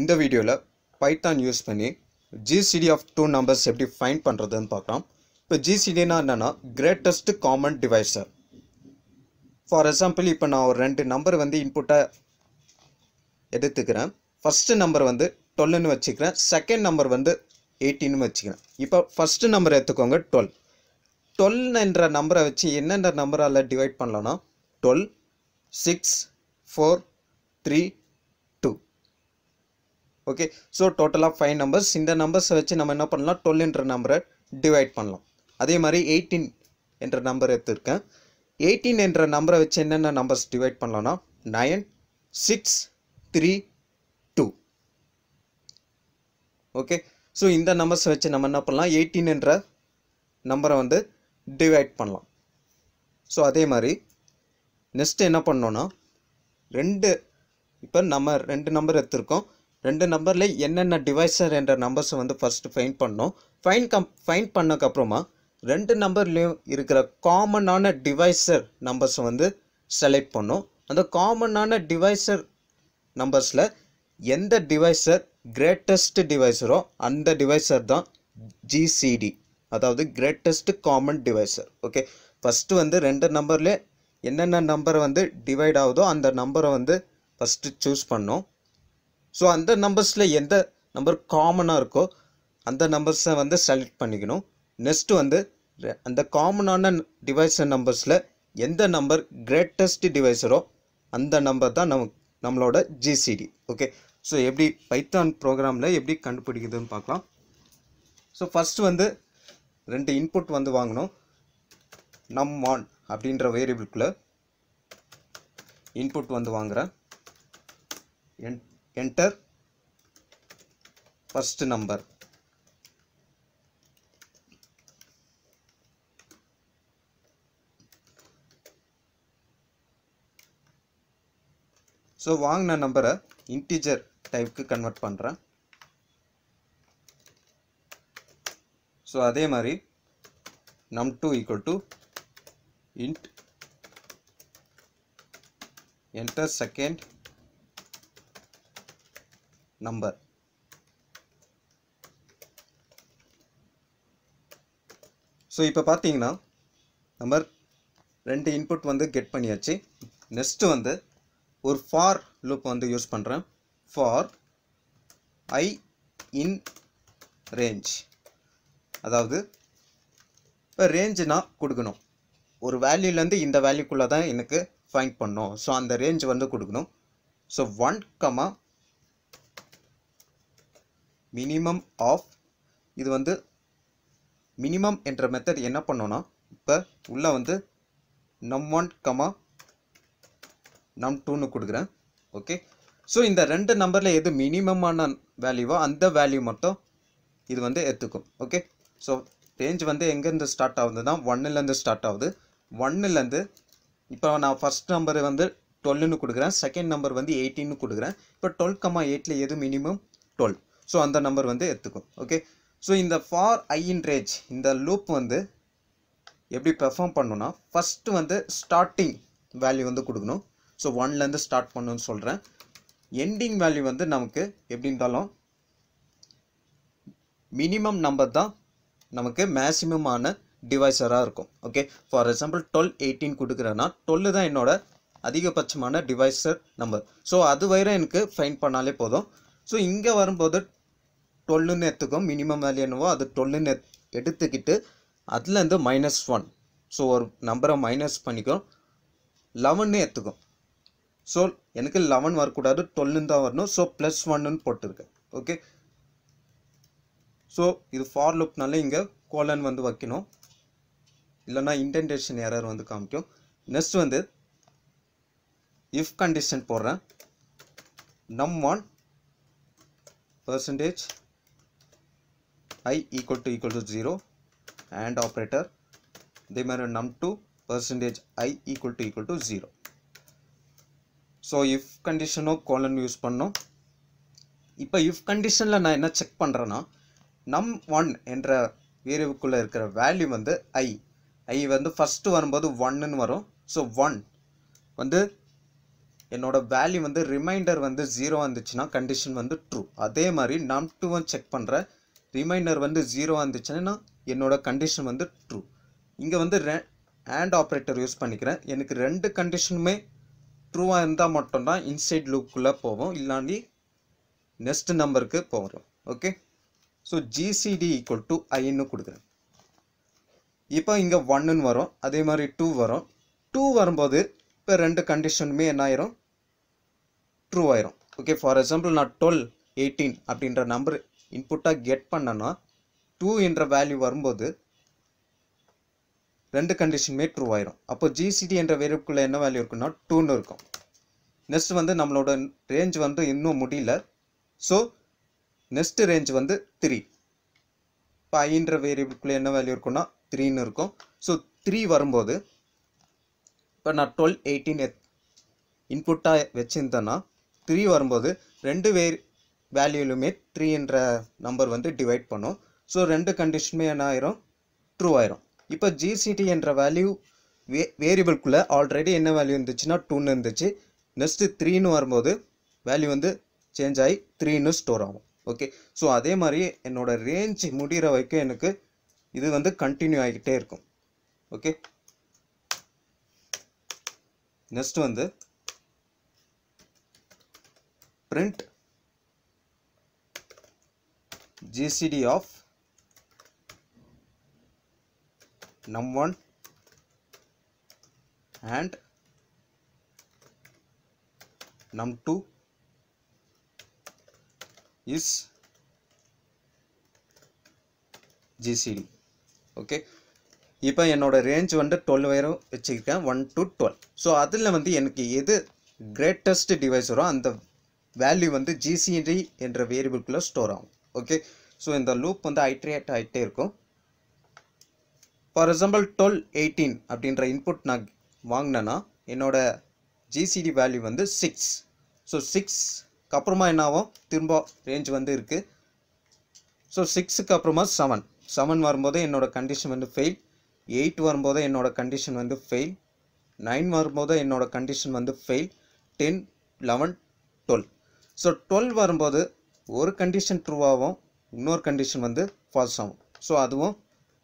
இந்த வீடியோவில் Python use பண்ணி ஜிசிடி ஆஃப் டூ நம்பர்ஸ் எப்படி ஃபைண்ட் பண்ணுறதுன்னு பார்க்கலாம் இப்போ ஜிசிடினா என்னென்னா greatest common divisor for example இப்போ நான் ஒரு ரெண்டு நம்பர் வந்து இன்புட்டை எடுத்துக்கிறேன் ஃபஸ்ட்டு நம்பர் வந்து டுவெல்னு வச்சுக்கிறேன் செகண்ட் நம்பர் வந்து எயிட்டின்னு வச்சுக்கிறேன் இப்போ ஃபஸ்ட்டு நம்பர் எடுத்துக்கோங்க டுவெல் என்ற நம்பரை வச்சு என்னென்ன நம்பரால் டிவைட் பண்ணலான்னா twelve six four three okay so டோட்டலாக ஃபைவ் நம்பர்ஸ் இந்த நம்பர்ஸை வச்சு நம்ம என்ன பண்ணலாம் டுவெல்ன்ற நம்பரை டிவைட் பண்ணலாம் அதே மாதிரி எயிட்டீன் என்ற நம்பர் எடுத்துருக்கேன் எயிட்டீன் என்ற நம்பரை வச்சு என்னென்ன நம்பர்ஸ் டிவைட் பண்ணலாம்னா nine six three two okay so இந்த நம்பர்ஸ் வச்சு நம்ம என்ன பண்ணலாம் எயிட்டீன் என்ற நம்பரை வந்து டிவைட் பண்ணலாம் ஸோ அதே மாதிரி நெக்ஸ்ட்டு என்ன பண்ணோன்னா ரெண்டு இப்போ நம்ம ரெண்டு நம்பர் எடுத்திருக்கோம் ரெண்டு நம்பரில் என்னென்ன டிவைசர் என்ற நம்பர்ஸை வந்து ஃபஸ்ட்டு ஃபைன் பண்ணோம் ஃபைன் கம் ஃபைன் பண்ணக்கப்புறமா ரெண்டு நம்பர்லேயும் இருக்கிற காமனான டிவைசர் நம்பர்ஸை வந்து செலக்ட் பண்ணோம் அந்த காமனான டிவைசர் நம்பர்ஸில் எந்த டிவைசர் கிரேட்டஸ்ட் டிவைசரோ அந்த டிவைசர் தான் ஜிசிடி அதாவது greatest common divisor okay first வந்து ரெண்டு நம்பர்லேயே என்னென்ன நம்பர் வந்து டிவைட் ஆகுதோ அந்த நம்பரை வந்து ஃபஸ்ட்டு சூஸ் பண்ணோம் ஸோ அந்த நம்பர்ஸில் எந்த நம்பர் காமனாக இருக்கோ அந்த நம்பர்ஸை வந்து செலக்ட் பண்ணிக்கணும் நெக்ஸ்ட்டு வந்து அந்த காமனான டிவைஸ் நம்பர்ஸில் எந்த நம்பர் கிரேட்டஸ்ட் டிவைஸரோ அந்த நம்பர் தான் நம் நம்மளோட ஜிசிடி ஓகே ஸோ எப்படி பைத்தான் ப்ரோக்ராமில் எப்படி கண்டுபிடிக்குதுன்னு பார்க்கலாம் ஸோ ஃபஸ்ட்டு வந்து ரெண்டு இன்புட் வந்து வாங்கணும் நம் ஆன் அப்படின்ற வேரியபிள்குள்ளே இன்புட் வந்து வாங்குகிறேன் என் enter first number ஸோ வாங்கின நம்பரை இன்டிஜர் டைப்க்கு கன்வெர்ட் பண்ணுறேன் ஸோ அதே மாதிரி num two equal to int enter second number so இப்போ பார்த்தீங்கன்னா நம்பர் ரெண்டு இன்புட் வந்து கெட் பண்ணியாச்சு நெக்ஸ்ட்டு வந்து ஒரு ஃபார் லூப் வந்து யூஸ் பண்ணுறேன் ஃபார் ஐ இன் ரேஞ்ச் அதாவது இப்போ ரேஞ்சுனா கொடுக்கணும் ஒரு வேல்யூலேருந்து இந்த வேல்யூக்குள்ளே தான் எனக்கு ஃபைண்ட் பண்ணும் ஸோ அந்த ரேஞ்ச் வந்து கொடுக்கணும் so one comma minimum of இது வந்து மினிமம் என்ற மெத்தட் என்ன பண்ணோன்னா இப்போ உள்ளே வந்து நம் ஒன் கமா நம் டூன்னு கொடுக்குறேன் ஓகே ஸோ இந்த ரெண்டு நம்பரில் எது மினிமமான வேல்யூவோ அந்த வேல்யூ மட்டும் இது வந்து எடுத்துக்கும் ஓகே ஸோ range வந்து எங்கேருந்து ஸ்டார்ட் ஆகுதுன்னா ஒன்னுலேருந்து ஸ்டார்ட் ஆகுது ஒன்னுலேருந்து இப்போ நான் ஃபஸ்ட் நம்பர் வந்து டுவெல்லுன்னு கொடுக்குறேன் செகண்ட் நம்பர் வந்து எயிட்டின்னு கொடுக்குறேன் இப்போ டுவெல் கம்மா எயிட்டில் எது மினிமம் டுவெல் ஸோ அந்த நம்பர் வந்து எடுத்துக்கும் ஓகே ஸோ இந்த ஃபார் ஐ ரேஜ் இந்த லூப் வந்து எப்படி பெர்ஃபார்ம் பண்ணணும்னா ஃபஸ்ட்டு வந்து ஸ்டார்டிங் வேல்யூ வந்து கொடுக்கணும் ஸோ ஒன்லேருந்து ஸ்டார்ட் பண்ணணும்னு சொல்கிறேன் எண்டிங் வேல்யூ வந்து நமக்கு எப்படி இருந்தாலும் மினிமம் நம்பர் தான் நமக்கு மேக்சிமமான டிவைசராக இருக்கும் okay for example twelve eighteen கொடுக்குறேன்னா டுவெல் தான் என்னோட அதிகபட்சமான டிவைசர் நம்பர் ஸோ அது வரை எனக்கு ஃபைன் பண்ணாலே போதும் ஸோ இங்கே வரும்போது டுவெல்லுன்னு எடுத்துக்கோ மினிமம் வேல்யூ என்னவோ அது டுவெல்லுன்னு எடுத்துக்கிட்டு அதுலேருந்து மைனஸ் ஒன் ஸோ ஒரு நம்பரை மைனஸ் பண்ணிக்கிறோம் லெவன்னு எடுத்துக்கும் ஸோ எனக்கு லெவன் வரக்கூடாது டுவெல்லுன்னு தான் வரணும் ஸோ ப்ளஸ் ஒன்னுன்னு போட்டிருக்கேன் ஓகே ஸோ இது ஃபார் லுக்னால இங்கே கோலன் வந்து வைக்கணும் இல்லைன்னா இன்டென்டேஷன் எரர் வந்து காமிக்கும் நெக்ஸ்ட் வந்து இஃப் கண்டிஷன் போடுறேன் num one percentage i equal to equal to 0 and operator they may num2 percentage i equal to equal to 0 so if கண்டிஷனோ கோலன் யூஸ் பண்ணோம் இப்போ இஃப் கண்டிஷனில் நான் என்ன செக் பண்ணுறேன்னா நம் ஒன் என்ற வேரியவுக்குள்ளே இருக்கிற வேல்யூ வந்து ஐ ஐ வந்து ஃபஸ்ட்டு வரும்போது ஒன்னுன்னு வரும் ஸோ ஒன் வந்து என்னோட வேல்யூ வந்து ரிமைண்டர் வந்து ஜீரோ வந்துச்சுன்னா கண்டிஷன் வந்து ட்ரூ அதே மாதிரி நம் டூவும் செக் பண்ணுறேன் ரிமைண்டர் வந்து ஜீரோவாக இருந்துச்சுன்னா என்னோடய கண்டிஷன் வந்து ட்ரூ இங்கே வந்து ரெ ஹேண்ட் ஆப்ரேட்டர் யூஸ் பண்ணிக்கிறேன் எனக்கு ரெண்டு கண்டிஷனுமே ட்ரூவாக இருந்தால் மட்டும்தான் இன்சைட் லூப்புக்குள்ளே போவோம் இல்லாண்டி நெக்ஸ்ட் நம்பருக்கு போகிறோம் okay so GCD equal to ஐன்னு கொடுக்குறேன் இப்போ இங்கே ஒன்னுன்னு வரும் அதே மாதிரி டூ வரும் டூ வரும்போது இப்போ ரெண்டு கண்டிஷனுமே என்ன ஆயிரும் ட்ரூ ஆயிரும் ஓகே ஃபார் எக்ஸாம்பிள் நான் டுவெல் எயிட்டீன் அப்படின்ற நம்பர் இன்புட்டாக கெட் பண்ணனா டூ என்ற வேல்யூ வரும்போது ரெண்டு கண்டிஷனுமே ட்ரூ ஆயிரும் அப்போ ஜிசிடி என்ற வேரியபுக்குள்ளே என்ன வேல்யூ இருக்குன்னா டூன்னு இருக்கும் நெக்ஸ்ட் வந்து நம்மளோட ரேஞ்ச் வந்து இன்னும் முடியல ஸோ நெக்ஸ்ட் ரேஞ்ச் வந்து த்ரீ இப்போ ஐன்ற வேரியபிள்குள்ளே என்ன வேல்யூ இருக்குன்னா த்ரீன்னு இருக்கும் ஸோ த்ரீ வரும்போது இப்போ நான் டுவெல் எயிட்டீன் இன்புட்டாக வச்சுருந்தேன்னா த்ரீ வரும்போது ரெண்டு வேரி வேல்யூலுமே த்ரீன்ற நம்பர் வந்து டிவைட் பண்ணும் ஸோ ரெண்டு கண்டிஷனுமே என்ன ஆயிரும் ட்ரூ ஆயிரும் இப்போ ஜிசிடி என்ற வேல்யூ வே வேரியபிள்குள்ளே ஆல்ரெடி என்ன வேல்யூ இருந்துச்சுன்னா டூன்னு இருந்துச்சு நெக்ஸ்ட்டு த்ரீன்னு வரும்போது வேல்யூ வந்து சேஞ்ச் ஆகி த்ரீன்னு ஸ்டோர் ஆகும் ஓகே ஸோ அதே மாதிரி என்னோடய ரேஞ்ச் முடிகிற வரைக்கும் எனக்கு இது வந்து கண்டினியூ ஆகிக்கிட்டே இருக்கும் ஓகே நெக்ஸ்ட் வந்து print GCD of num1 and num2 is GCD okay இப்போ என்னோடய ரேஞ்ச் வந்து டுவெல் வயரும் வச்சுருக்கேன் ஒன் டு டுவெல் ஸோ அதில் வந்து எனக்கு எது கிரேட்டஸ்ட் டிவைஸ் வரும் அந்த வேல்யூ வந்து ஜிசிடி என்ற வேரியபிள்குள்ளே ஸ்டோர் ஆகும் ஓகே ஸோ இந்த லூப் வந்து ஐட்ரேட் ஆகிட்டே இருக்கும் ஃபார் எக்ஸாம்பிள் டுவெல் எயிட்டீன் அப்படின்ற இன்புட் நான் வாங்கினேன்னா என்னோடய ஜிசிடி வேல்யூ வந்து சிக்ஸ் ஸோ சிக்ஸ்க்கு அப்புறமா என்ன ஆகும் திரும்ப ரேஞ்ச் வந்து இருக்குது ஸோ சிக்ஸுக்கு அப்புறமா செவன் செவன் வரும்போது என்னோடய கண்டிஷன் வந்து ஃபெயில் எயிட் வரும்போது என்னோடய கண்டிஷன் வந்து ஃபெயில் நைன் வரும்போது என்னோடய கண்டிஷன் வந்து fail ten eleven twelve so twelve வரும்போது ஒரு கண்டிஷன் ட்ரூவாகவும் இன்னொரு கண்டிஷன் வந்து ஃபால்ஸ் ஆகும் ஸோ அதுவும்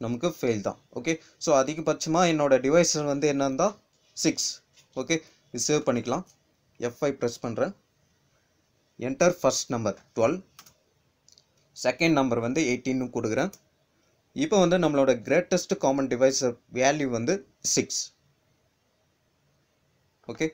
நமக்கு ஃபெயில் தான் ஓகே ஸோ அதிகபட்சமாக என்னோடய டிவைஸ் வந்து என்னன்னா சிக்ஸ் ஓகே இது சேவ் பண்ணிக்கலாம் எஃப்ஐ ப்ரெஸ் பண்ணுறேன் enter first number twelve second number வந்து எயிட்டின்னு கொடுக்குறேன் இப்போ வந்து நம்மளோட கிரேட்டஸ்ட் காமன் டிவைஸ் வேல்யூ வந்து சிக்ஸ் ஓகே